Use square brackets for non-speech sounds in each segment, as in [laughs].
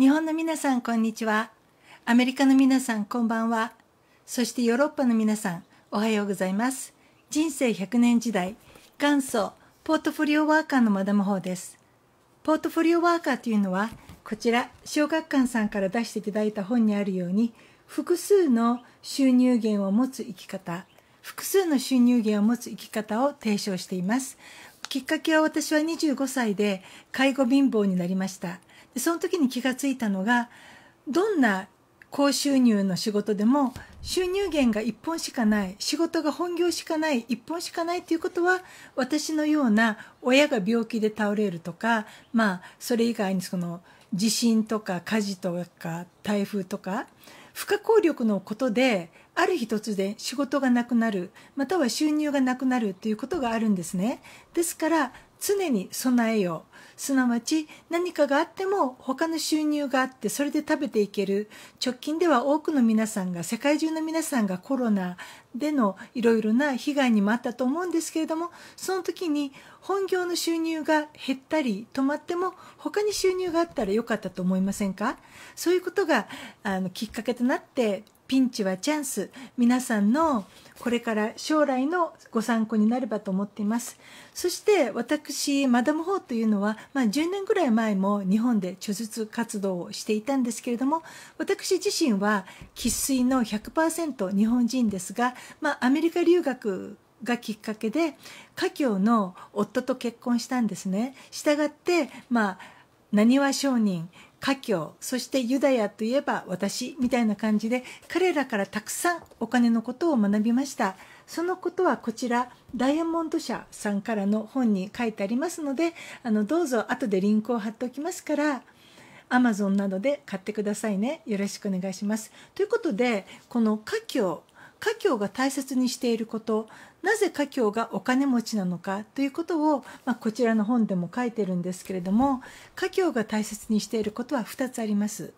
日本の皆さんこんにちはアメリカの皆さんこんばんはそしてヨーロッパの皆さんおはようございます人生100年時代元祖ポートフォリオワーカーのマダム方ですポートフォリオワーカーというのはこちら小学館さんから出していただいた本にあるように複数の収入源を持つ生き方複数の収入源を持つ生き方を提唱していますきっかけは私は25歳で介護貧乏になりましたでその時に気が付いたのがどんな高収入の仕事でも収入源が1本しかない仕事が本業しかない1本しかないということは私のような親が病気で倒れるとかまあそれ以外にその地震とか火事とか台風とか不可抗力のことである日突然仕事がなくなるまたは収入がなくなるということがあるんですねですから常に備えようすなわち何かがあっても他の収入があってそれで食べていける直近では多くの皆さんが世界中の皆さんがコロナでのいろいろな被害にもあったと思うんですけれどもその時に本業の収入が減ったり止まっても他に収入があったらよかったと思いませんかそういうことがあのきっかけとなってピンチはチャンス皆さんのこれから将来のご参考になればと思っていますそして私マダム・ホーというのは、まあ、10年ぐらい前も日本で著述活動をしていたんですけれども私自身は生粋の100%日本人ですが、まあ、アメリカ留学がきっかけで華僑の夫と結婚したんですね。したがって、まあ、なにわ商人華僑そしてユダヤといえば私みたいな感じで彼らからたくさんお金のことを学びましたそのことはこちらダイヤモンド社さんからの本に書いてありますのであのどうぞ後でリンクを貼っておきますから Amazon などで買ってくださいねよろしくお願いしますということでこの華僑華僑が大切にしていることなぜ華僑がお金持ちなのかということを、まあ、こちらの本でも書いてるんですけれども華僑が大切にしていることは2つあります。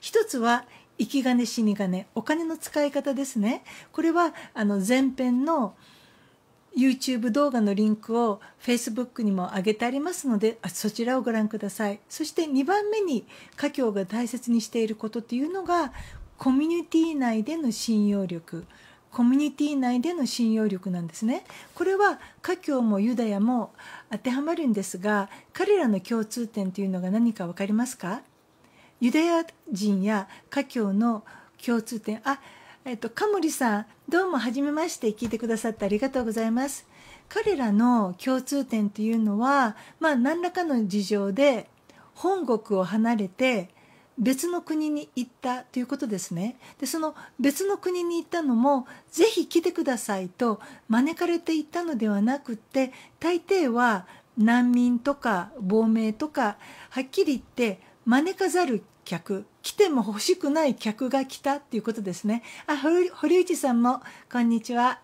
一つは生き金死に金お金の使い方ですねこれはあの前編の YouTube 動画のリンクを Facebook にも上げてありますのでそちらをご覧くださいそして2番目に華僑が大切にしていることというのがコミュニティ内での信用力コミュニティ内での信用力なんですねこれは華僑もユダヤも当てはまるんですが彼らの共通点というのが何か分かりますかユダヤ人や華僑の共通点あえっとカモリさんどうもはじめまして聞いてくださってありがとうございます彼らの共通点というのはまあ何らかの事情で本国を離れて別の国に行ったということですねでその別の国に行ったのもぜひ来てくださいと招かれて行ったのではなくて大抵は難民とか亡命とかはっきり言って招かざる客来ても欲しくない客が来たっていうことですねあ堀内さんもこんにちは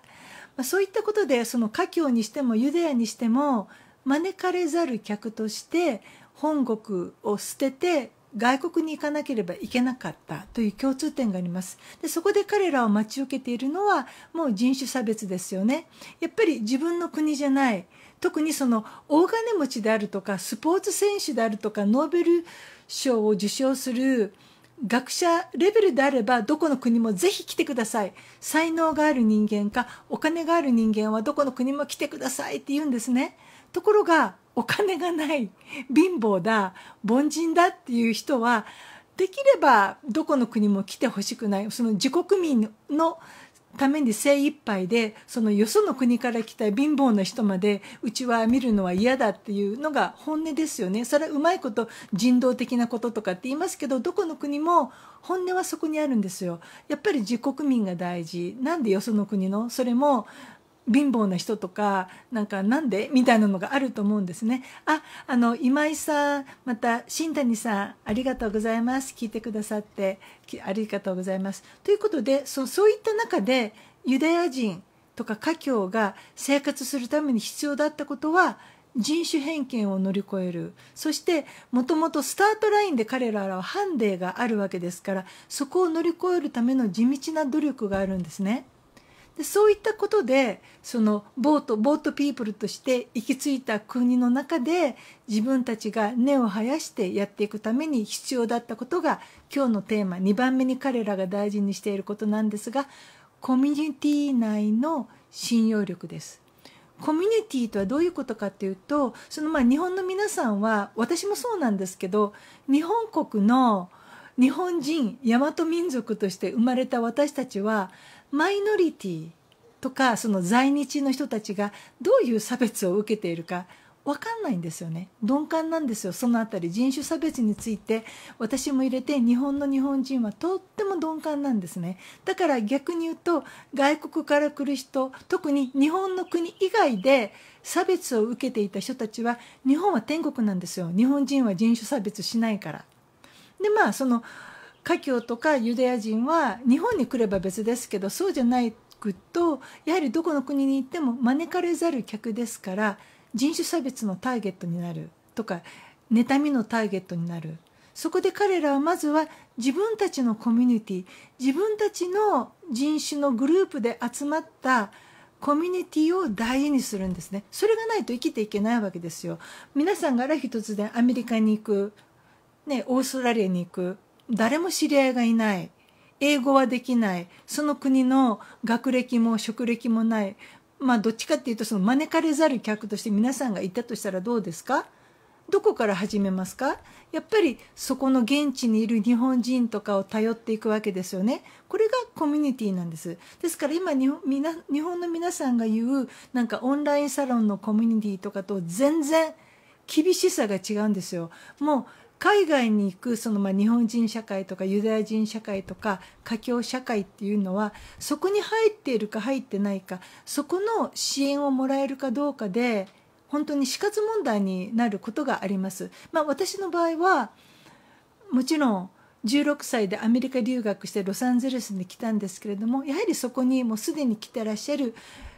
まあ、そういったことでその華僑にしてもユダヤにしても招かれざる客として本国を捨てて外国に行かなければいけなかったという共通点がありますでそこで彼らを待ち受けているのはもう人種差別ですよねやっぱり自分の国じゃない特にその大金持ちであるとかスポーツ選手であるとかノーベル賞を受賞する学者レベルであればどこの国もぜひ来てください才能がある人間かお金がある人間はどこの国も来てくださいって言うんですねところがお金がない貧乏だ凡人だっていう人はできればどこの国も来てほしくないその自国民のために精一杯でそのよその国から来た貧乏な人までうちは見るのは嫌だっていうのが本音ですよねそれはうまいこと人道的なこととかって言いますけどどこの国も本音はそこにあるんですよやっぱり自国民が大事なんでよその国のそれも貧乏な人とかなんかなんでみたいなのがあると思うんですねああの今井さんまた新谷さんありがとうございます聞いてくださってありがとうございますということでそそういった中でユダヤ人とか華僑が生活するために必要だったことは人種偏見を乗り越えるそしてもともとスタートラインで彼らはハンデがあるわけですからそこを乗り越えるための地道な努力があるんですね。でそういったことでそのボートボートピープルとして行き着いた国の中で自分たちが根を生やしてやっていくために必要だったことが今日のテーマ2番目に彼らが大事にしていることなんですがコミュニティ内の信用力です。コミュニティとはどういうことかというとそのまあ日本の皆さんは私もそうなんですけど日本国の日本人大和民族として生まれた私たちはマイノリティとかその在日の人たちがどういう差別を受けているか分かんないんですよね鈍感なんですよその辺り人種差別について私も入れて日本の日本人はとっても鈍感なんですねだから逆に言うと外国から来る人特に日本の国以外で差別を受けていた人たちは日本は天国なんですよ日本人は人種差別しないからでまあその華僑とかユダヤ人は日本に来れば別ですけどそうじゃないくとやはりどこの国に行っても招かれざる客ですから人種差別のターゲットになるとか妬みのターゲットになるそこで彼らはまずは自分たちのコミュニティ自分たちの人種のグループで集まったコミュニティを大事にするんですねそれがないと生きていけないわけですよ皆さんがある日突然アメリカに行く、ね、オーストラリアに行く誰も知り合いがいない英語はできないその国の学歴も職歴もないまあどっちかっていうとその招かれざる客として皆さんがいたとしたらどうですかどこから始めますかやっぱりそこの現地にいる日本人とかを頼っていくわけですよね。これがコミュニティなんです。ですから今日本の皆さんが言うなんかオンラインサロンのコミュニティとかと全然厳しさが違うんですよ。もう海外に行くそのまあ日本人社会とかユダヤ人社会とか華僑社会っていうのはそこに入っているか入ってないかそこの支援をもらえるかどうかで本当に死活問題になることがあります。まあ、私の場合はもちろん16歳でアメリカ留学してロサンゼルスに来たんですけれどもやはりそこにもうすでに来てらっしゃる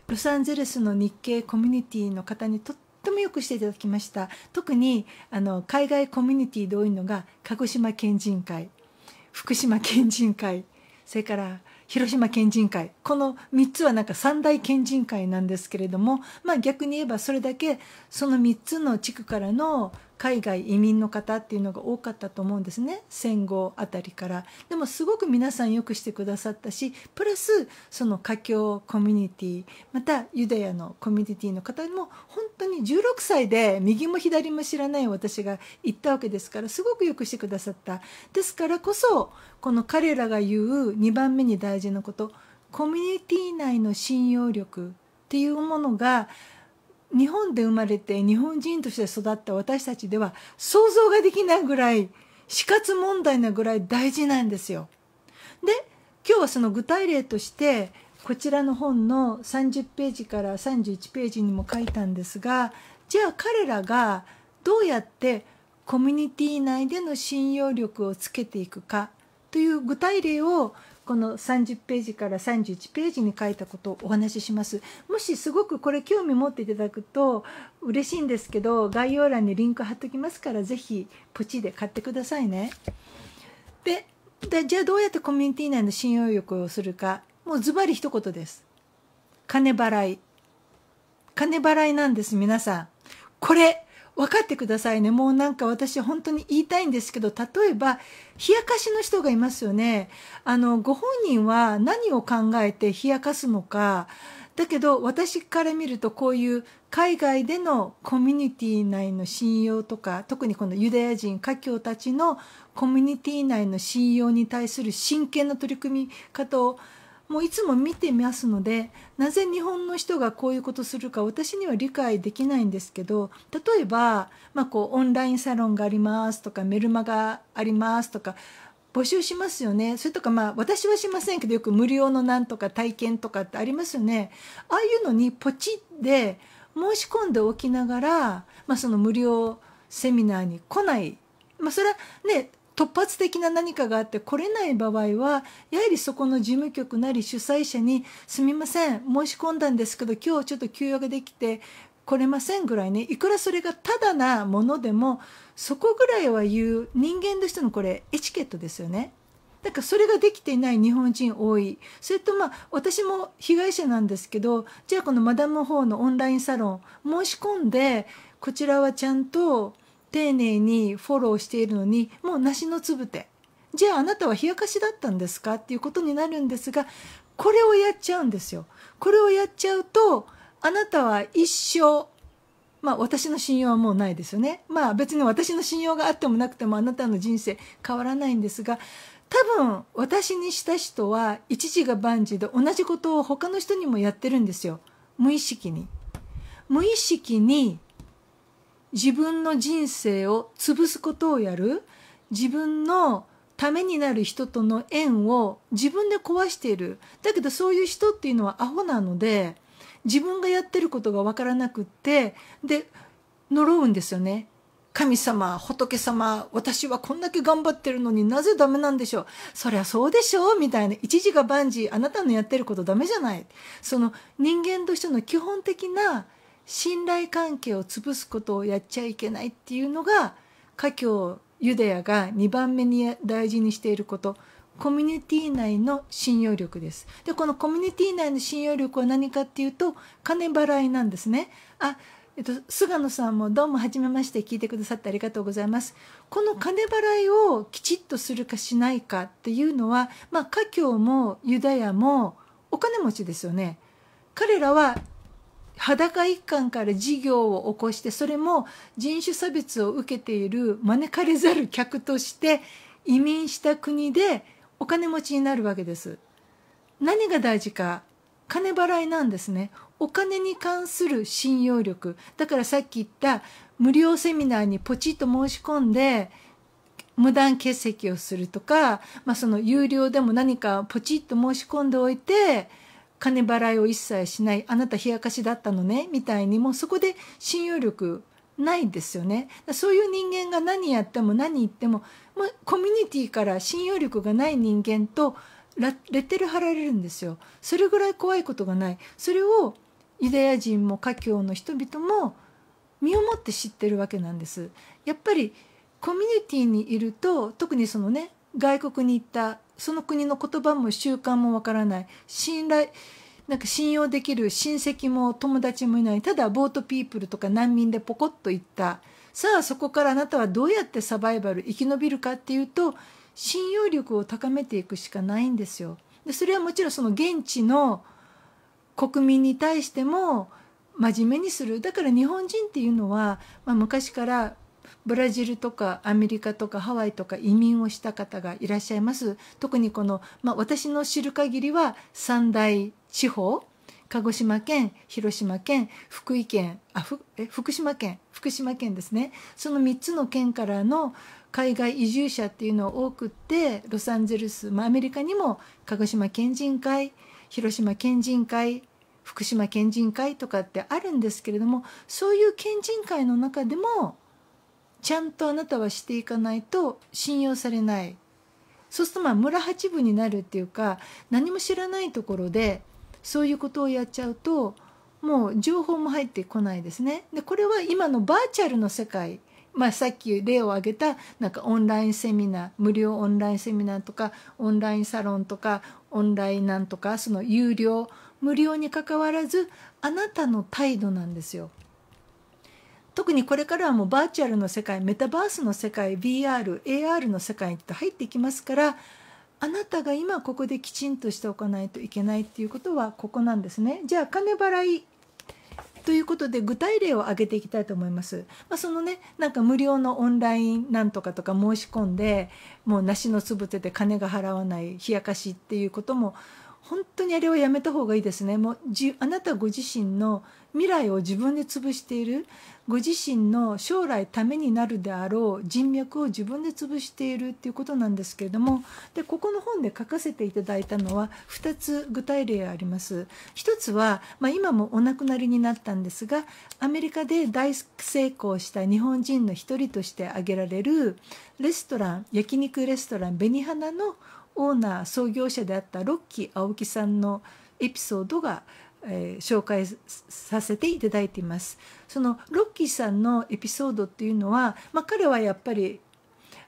ロサンゼルスの日系コミュニティの方にとっってもよくしていただきました特にあの海外コミュニティで多いのが鹿児島県人会福島県人会それから広島県人会この3つはなんか三大県人会なんですけれども、まあ、逆に言えばそれだけその3つの地区からの海外移民の方っていうのが多かったと思うんですね戦後あたりからでもすごく皆さんよくしてくださったしプラスその華僑コミュニティまたユダヤのコミュニティの方にも本当に16歳で右も左も知らない私が行ったわけですからすごくよくしてくださったですからこそこの彼らが言う2番目に大事なことコミュニティ内の信用力っていうものが日本で生まれて日本人として育った私たちでは想像ができないぐらい死活問題なぐらい大事なんですよ。で今日はその具体例としてこちらの本の30ページから31ページにも書いたんですがじゃあ彼らがどうやってコミュニティ内での信用力をつけていくかという具体例をこの30ページから31ページに書いたことをお話ししますもしすごくこれ興味持っていただくと嬉しいんですけど概要欄にリンク貼っときますから是非ポチで買ってくださいねでじゃあどうやってコミュニティ内の信用欲をするかもうズバリ一言です金払い金払いなんです皆さんこれ分かってくださいねもうなんか私本当に言いたいんですけど例えば冷やかしの人がいますよねあのご本人は何を考えて冷やかすのかだけど私から見るとこういう海外でのコミュニティ内の信用とか特にこのユダヤ人華僑たちのコミュニティ内の信用に対する真剣な取り組み方をもういつも見てますのでなぜ日本の人がこういうことするか私には理解できないんですけど例えば、まあ、こうオンラインサロンがありますとかメルマがありますとか募集しますよねそれとかまあ私はしませんけどよく無料のなんとか体験とかってありますよねああいうのにポチって申し込んでおきながら、まあ、その無料セミナーに来ない、まあ、それはね突発的な何かがあって来れない場合はやはりそこの事務局なり主催者に「すみません申し込んだんですけど今日ちょっと休養ができて来れません」ぐらいねいくらそれがただなものでもそこぐらいは言う人間としてのこれエチケットですよね。だからそれができていない日本人多いそれとまあ私も被害者なんですけどじゃあこのマダム・ホーのオンラインサロン申し込んでこちらはちゃんと丁寧にフォローしているのにもう梨のつぶてじゃああなたは冷やかしだったんですかっていうことになるんですがこれをやっちゃうんですよ。これをやっちゃうとあなたは一生まあ、私の信用はもうないですよね。まあ別に私の信用があってもなくてもあなたの人生変わらないんですが多分私にした人は一時が万事で同じことを他の人にもやってるんですよ無意識に。無意識に自分の人生を潰すことをやる自分のためになる人との縁を自分で壊しているだけどそういう人っていうのはアホなので自分がやってることが分からなくってで呪うんですよね神様仏様私はこんだけ頑張ってるのになぜダメなんでしょうそりゃそうでしょうみたいな一時が万事あなたのやってることダメじゃないその人間としての基本的な信頼関係を潰すことをやっちゃいけないっていうのが華僑ユダヤが2番目に大事にしていることコミュニティ内の信用力です。で、このコミュニティ内の信用力は何かっていうと、金払いなんですね。あ、えっと、菅野さんもどうも初めまして聞いてくださってありがとうございます。この金払いをきちっとするかしないかっていうのは、まあ、華僑もユダヤもお金持ちですよね。彼らは裸一貫から事業を起こしてそれも人種差別を受けている招かれざる客として移民した国でお金持ちになるわけです何が大事か金払いなんですねお金に関する信用力だからさっき言った無料セミナーにポチッと申し込んで無断欠席をするとか、まあ、その有料でも何かポチッと申し込んでおいて金払いを一切しないあなた冷やかしだったのねみたいにもうそこで信用力ないですよねそういう人間が何やっても何言ってもまコミュニティから信用力がない人間とレッテル貼られるんですよそれぐらい怖いことがないそれをユダヤ人も華僑の人々も身をもって知ってるわけなんですやっぱりコミュニティにいると特にそのね外国に行ったその国の言葉も習慣もわからない信頼なんか信用できる親戚も友達もいないただボートピープルとか難民でポコッと行ったさあそこからあなたはどうやってサバイバル生き延びるかっていうと信用力を高めていくしかないんですよ。でそれはもちろんその現地の国民に対しても真面目にするだから日本人っていうのは、まあ、昔からブラジルとかアメリカとかハワイとか移民をした方がいらっしゃいます特にこの、まあ、私の知る限りは三大地方鹿児島県広島県福井県あふえ福島県福島県ですねその3つの県からの海外移住者っていうのを多くってロサンゼルス、まあ、アメリカにも鹿児島県人会広島県人会福島県人会とかってあるんですけれどもそういう県人会の中でもちゃんとあなたはしていかないと信用されないそうするとまあ村八分になるっていうか何も知らないところでそういうことをやっちゃうともう情報も入ってこないですね。でこれは今のバーチャルの世界まあ、さっき例を挙げたなんかオンラインセミナー無料オンラインセミナーとかオンラインサロンとかオンラインなんとかその有料無料にかかわらずあなたの態度なんですよ。特にこれからはもうバーチャルの世界メタバースの世界 VRAR の世界と入っていきますからあなたが今ここできちんとしておかないといけないっていうことはここなんですね。じゃあ金払いということで具体例を挙げていきたいと思います。まあ、そのねなんか無料のオンラインなんとかとか申し込んでもう梨のつぶてで金が払わない冷やかしっていうことも本当にあれはやめた方がいいですね。もうじあなたご自身の未来を自分で潰しているご自身の将来ためになるであろう人脈を自分で潰しているっていうことなんですけれどもでここの本で書かせていただいたのは2つ具体例あります。1つは、まあ、今もお亡くなりになったんですがアメリカで大成功した日本人の一人として挙げられるレストラン焼肉レストラン紅花のオーナー創業者であったロッキー青木さんのエピソードがえー、紹介させていただいています。そのロッキーさんのエピソードっていうのは、まあ、彼はやっぱり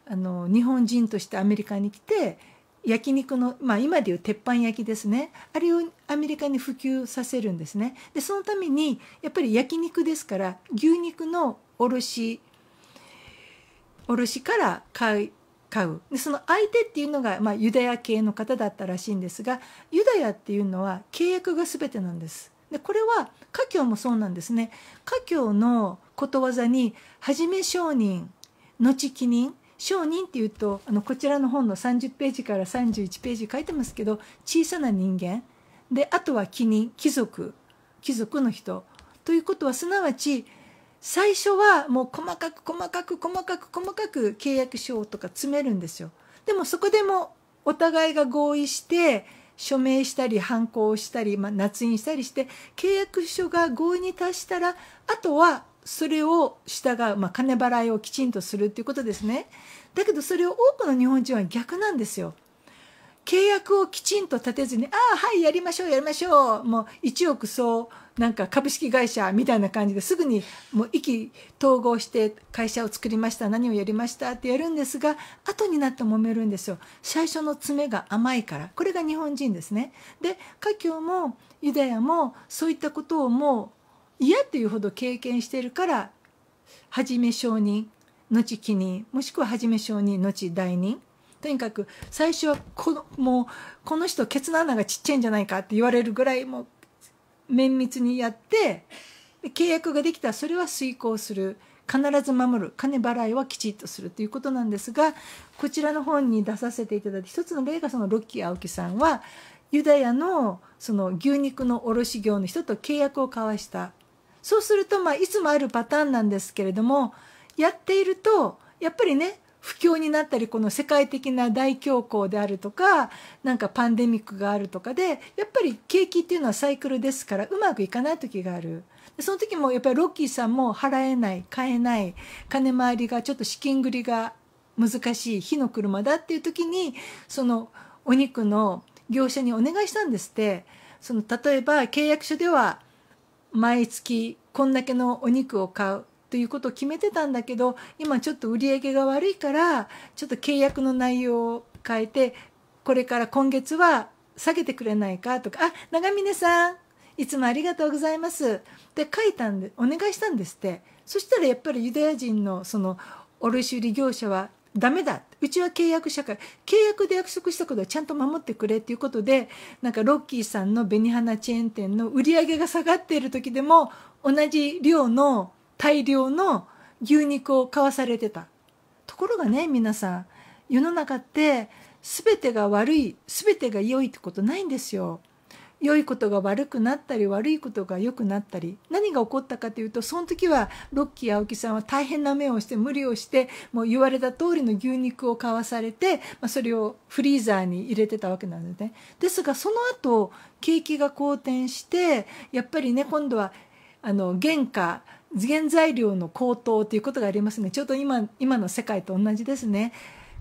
あの日本人としてアメリカに来て焼肉の、まあ、今でいう鉄板焼きですねあれをアメリカに普及させるんですねでそのためにやっぱり焼肉ですから牛肉の卸卸から買い買うでその相手っていうのが、まあ、ユダヤ系の方だったらしいんですがユダヤっていうのは契約が全てなんです。でこれは華僑もそうなんですね華僑のことわざに「はじめ商人後記人」商人っていうとあのこちらの本の30ページから31ページ書いてますけど小さな人間であとは記人貴族貴族の人ということはすなわち最初はもう細かく細かく細かく細かく契約書とか詰めるんですよ。でもそこでもお互いが合意して署名したり反抗したり、まあ、捺印したりして契約書が合意に達したらあとはそれを従う、まあ、金払いをきちんとするっていうことですね。だけどそれを多くの日本人は逆なんですよ。契約をきちんと立てずに、ああ、はい、やりましょう、やりましょう、もう1億総、なんか株式会社みたいな感じですぐにもう意気統合して会社を作りました、何をやりましたってやるんですが、後になって揉めるんですよ。最初の爪が甘いから。これが日本人ですね。で、華僑もユダヤもそういったことをもう嫌っていうほど経験してるから、はじめ承認、後記任、もしくははじめ承認、後代任。とにかく最初はこのもうこの人ケツの穴がちっちゃいんじゃないかって言われるぐらいもう綿密にやって契約ができたらそれは遂行する必ず守る金払いはきちっとするということなんですがこちらの本に出させていただいて一つの例がそのロッキー青木さんはユダヤのその牛肉の卸業の人と契約を交わしたそうするとまあいつもあるパターンなんですけれどもやっているとやっぱりね不況になったりこの世界的な大恐慌であるとかなんかパンデミックがあるとかでやっぱり景気っていうのはサイクルですからうまくいかない時がある。その時もやっぱりロッキーさんも払えない買えない金回りがちょっと資金繰りが難しい火の車だっていう時にそのお肉の業者にお願いしたんですってその例えば契約書では毎月こんだけのお肉を買うということを決めてたんだけど今ちょっと売り上げが悪いからちょっと契約の内容を変えてこれから今月は下げてくれないかとかあ長峰さんいつもありがとうございますで書いたんでお願いしたんですってそしたらやっぱりユダヤ人のその卸売業者はダメだうちは契約社会契約で約束したことはちゃんと守ってくれっていうことでなんかロッキーさんの紅花チェーン店の売り上げが下がっている時でも同じ量の大量の牛肉を買わされてたところがね皆さん世の中って全てが悪い全てが良いってことないんですよ。良いことが悪くなったり悪いことが良くなったり何が起こったかというとその時はロッキー青木さんは大変な目をして無理をしてもう言われた通りの牛肉を買わされて、まあ、それをフリーザーに入れてたわけなんですね。ですがその後景気が好転してやっぱりね今度はあの原価原材料の高騰ということがありますねちょうど今今の世界と同じですね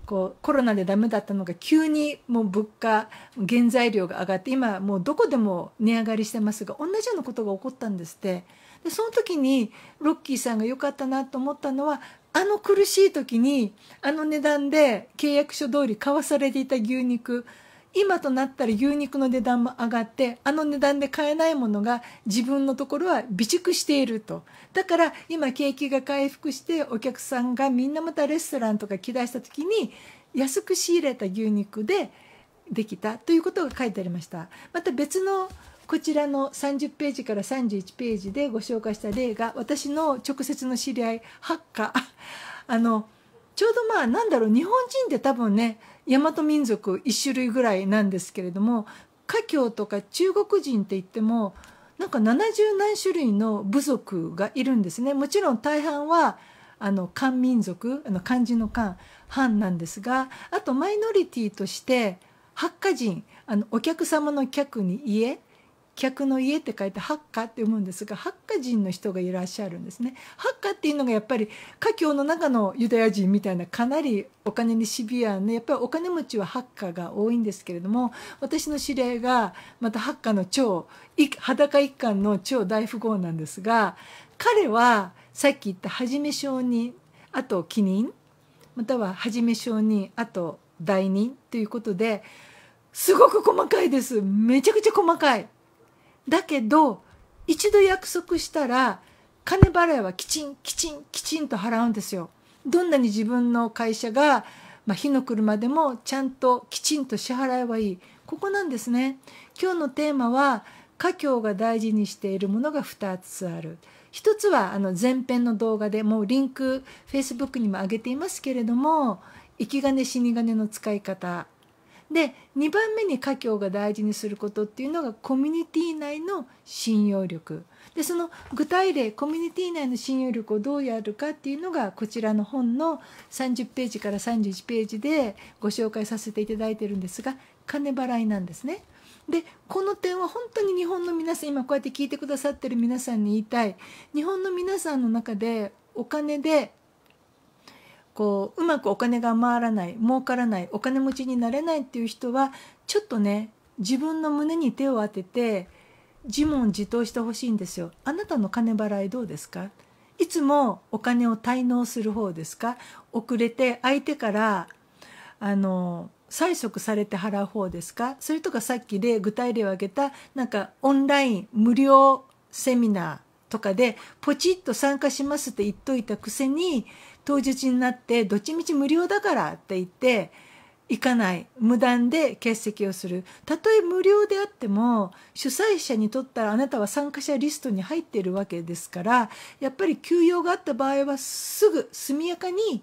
こうコロナでダメだったのが急にもう物価原材料が上がって今もうどこでも値上がりしてますが同じようなことが起こったんですってでその時にロッキーさんが良かったなと思ったのはあの苦しい時にあの値段で契約書通り買わされていた牛肉今となったら牛肉の値段も上がってあの値段で買えないものが自分のところは備蓄しているとだから今景気が回復してお客さんがみんなまたレストランとか来だした時に安く仕入れた牛肉でできたということが書いてありましたまた別のこちらの30ページから31ページでご紹介した例が私の直接の知り合いハッカあのちょうどまあなんだろう日本人って多分ね大和民族1種類ぐらいなんですけれども華僑とか中国人って言ってもなんか70何種類の部族がいるんですねもちろん大半はあの漢民族あの漢字の漢藩なんですがあとマイノリティとして八カ人あのお客様の客に家客の家って書いて八家って読むんですが八家人の人がいらっしゃるんですね八家っていうのがやっぱり華僑の中のユダヤ人みたいなかなりお金にシビアなやっぱりお金持ちは八家が多いんですけれども私の知り合いがまた八家の超裸一貫の超大富豪なんですが彼はさっき言ったはじめ商人あと記任」またははじめ商人あと代人ということですごく細かいですめちゃくちゃ細かい。だけど一度約束したら金払いはきちんきちんきちんと払うんですよ。どんなに自分の会社が、まあ、火の車でもちゃんときちんと支払えばいいここなんですね。今日のテーマは家境が大事にしているものが2つある。一つはあの前編の動画でもうリンクフェイスブックにも上げていますけれども「生き金死に金の使い方」で2番目に華僑が大事にすることっていうのがコミュニティ内の信用力でその具体例コミュニティ内の信用力をどうやるかっていうのがこちらの本の30ページから31ページでご紹介させていただいてるんですが金払いなんですね。でこの点は本当に日本の皆さん今こうやって聞いてくださってる皆さんに言いたい日本の皆さんの中でお金でこううまくお金が回らない儲からないお金持ちになれないっていう人はちょっとね自分の胸に手を当てて自問自答してほしいんですよ。あなたの金払いどうですかいつもお金を滞納する方ですか遅れて相手からあの催促されて払う方ですかそれとかさっきで具体例を挙げたなんかオンライン無料セミナーとかでポチッと参加しますって言っといたくせに当日になってどっちみち無料だからって言って行かない無断で欠席をするたとえ無料であっても主催者にとったらあなたは参加者リストに入っているわけですからやっぱり休養があった場合はすぐ速やかに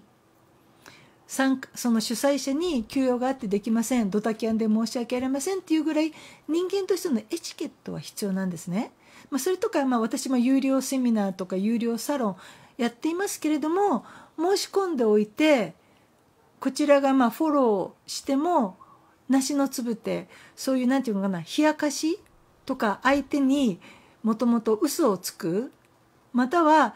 参その主催者に休養があってできませんドタキャンで申し訳ありませんっていうぐらい人間としてのエチケットは必要なんですね。まあ、それとか、まあ、私も有料セミナーとか有料サロンやっていますけれども申し込んでおいてこちらがまあフォローしても梨の粒ってそういう何て言うのかな冷やかしとか相手にもともと嘘をつくまたは、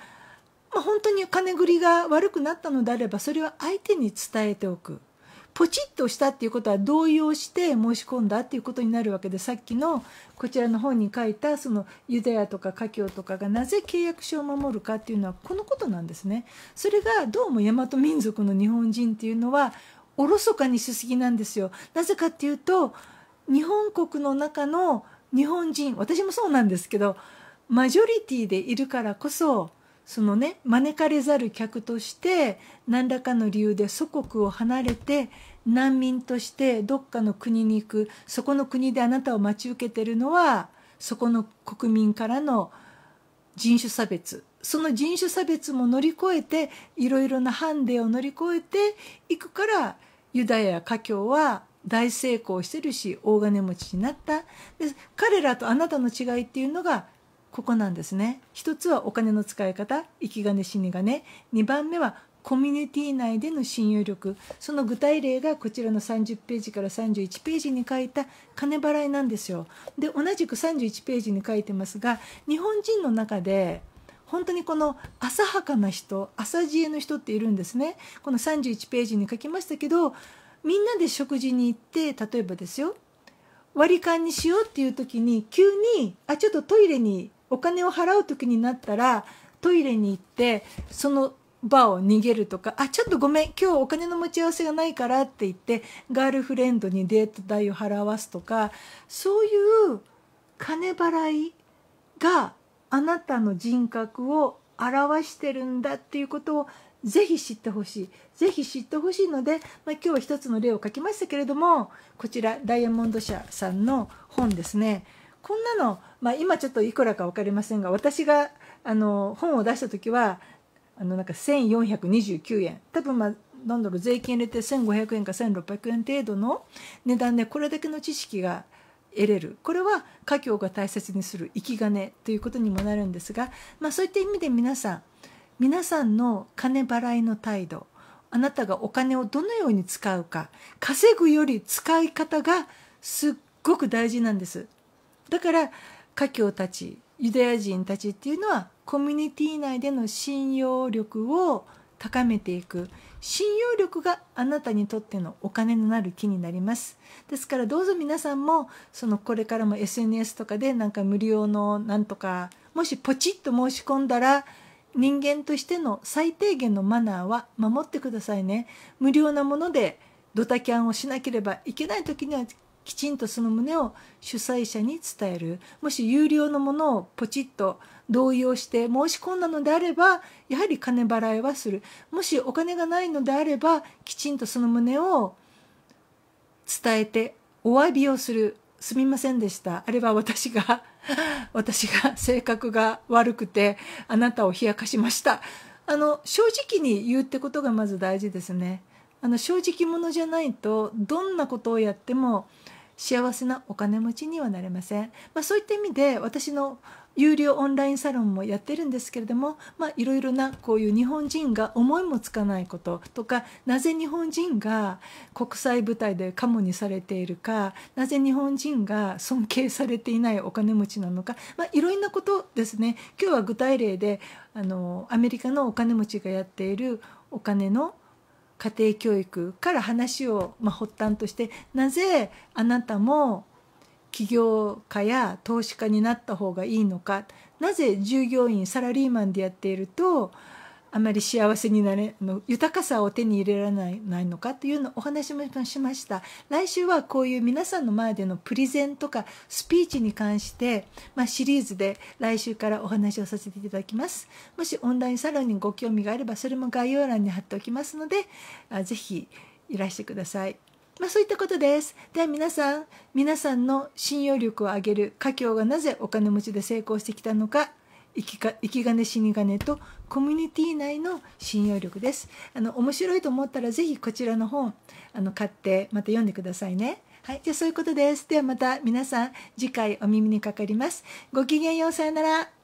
まあ、本当に金繰りが悪くなったのであればそれは相手に伝えておくポチッとしたっていうことは動揺して申し込んだっていうことになるわけでさっきのこちらの本に書いたそのユダヤとか華僑とかがなぜ契約書を守るかっていうのはこのことなんですね。それがどうも大和民族の日本人っていうのはおろそかにしすぎなんですよ。なぜかっていうと日本国の中の日本人私もそうなんですけどマジョリティでいるからこそそのね招かれざる客として何らかの理由で祖国を離れて難民としてどっかの国に行くそこの国であなたを待ち受けてるのはそこの国民からの人種差別その人種差別も乗り越えていろいろなハンデを乗り越えていくからユダヤや華僑は大成功してるし大金持ちになったで彼らとあなたの違いっていうのがここなんですね一つはお金の使い方生き金死に金2番目はコミュニティ内での信用力その具体例がこちらの30ページから31ページに書いた金払いなんですよで同じく31ページに書いてますが日本人の中で本当にこの浅はかな人浅知恵の人っているんですねこの31ページに書きましたけどみんなで食事に行って例えばですよ割り勘にしようっていう時に急にあちょっとトイレにお金を払う時になったらトイレに行ってそのバーを逃げるとか、あ、ちょっとごめん、今日お金の持ち合わせがないからって言って、ガールフレンドにデート代を払わすとか、そういう金払いがあなたの人格を表してるんだっていうことをぜひ知ってほしい。ぜひ知ってほしいので、まあ、今日は一つの例を書きましたけれども、こちらダイヤモンド社さんの本ですね。こんなの、まあ、今ちょっといくらか分かりませんが私があの本を出した時はあのなんか1429円多分まあなんだろう税金入れて1500円か1600円程度の値段でこれだけの知識が得れるこれは家境が大切にする生き金ということにもなるんですが、まあ、そういった意味で皆さん皆さんの金払いの態度あなたがお金をどのように使うか稼ぐより使い方がすっごく大事なんです。だから華僑たちユダヤ人たちっていうのはコミュニティ内での信用力を高めていく信用力があなたにとってのお金になる木になりますですからどうぞ皆さんもそのこれからも SNS とかでなんか無料のなんとかもしポチッと申し込んだら人間としての最低限のマナーは守ってくださいね無料なものでドタキャンをしなければいけない時にはきちんとその旨を主催者に伝えるもし有料のものをポチッと同意をして申し込んだのであればやはり金払いはするもしお金がないのであればきちんとその旨を伝えてお詫びをするすみませんでしたあれは私が [laughs] 私が性格が悪くてあなたを冷やかしましたあの正直に言うってことがまず大事ですねあの正直者じゃないとどんなことをやっても幸せなお金持ちにはなれません、まあ、そういった意味で私の有料オンラインサロンもやってるんですけれどもいろいろなこういう日本人が思いもつかないこととかなぜ日本人が国際舞台でカモにされているかなぜ日本人が尊敬されていないお金持ちなのかいろいろなことですね今日は具体例であのアメリカのお金持ちがやっているお金の家庭教育から話を、まあ、発端としてなぜあなたも起業家や投資家になった方がいいのかなぜ従業員サラリーマンでやっているとあまり幸せになれの豊かさを手に入れられないないのかというのお話もしました来週はこういう皆さんの前でのプレゼンとかスピーチに関して、まあ、シリーズで来週からお話をさせていただきますもしオンラインサロンにご興味があればそれも概要欄に貼っておきますのであぜひいらしてくださいまあ、そういったことです。では皆さん、皆さんの信用力を上げる、家境がなぜお金持ちで成功してきたのか、生き生き金死に金とコミュニティ内の信用力ですあの面白いと思ったらぜひこちらの本あの買ってまた読んでくださいねはいじゃあそういうことですではまた皆さん次回お耳にかかりますごきげんようさよなら